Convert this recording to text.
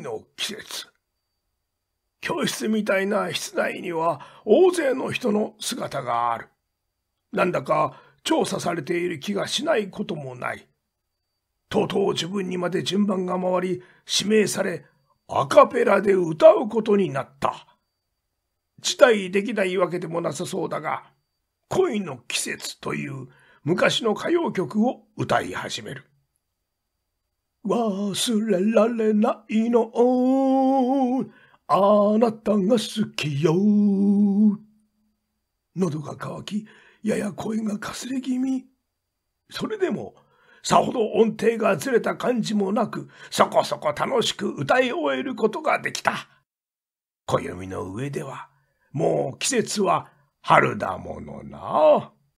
の季節。教室みたいな室内には大勢の人の姿がある。なんだか調査されている気がしないこともない。とうとう自分にまで順番が回り、指名され、アカペラで歌うことになった。辞退できないわけでもなさそうだが、恋の季節という昔の歌謡曲を歌い始める。忘れられないのあなたが好きよ喉が渇きやや声がかすれ気味それでもさほど音程がずれた感じもなくそこそこ楽しく歌い終えることができた暦の上ではもう季節は春だものな。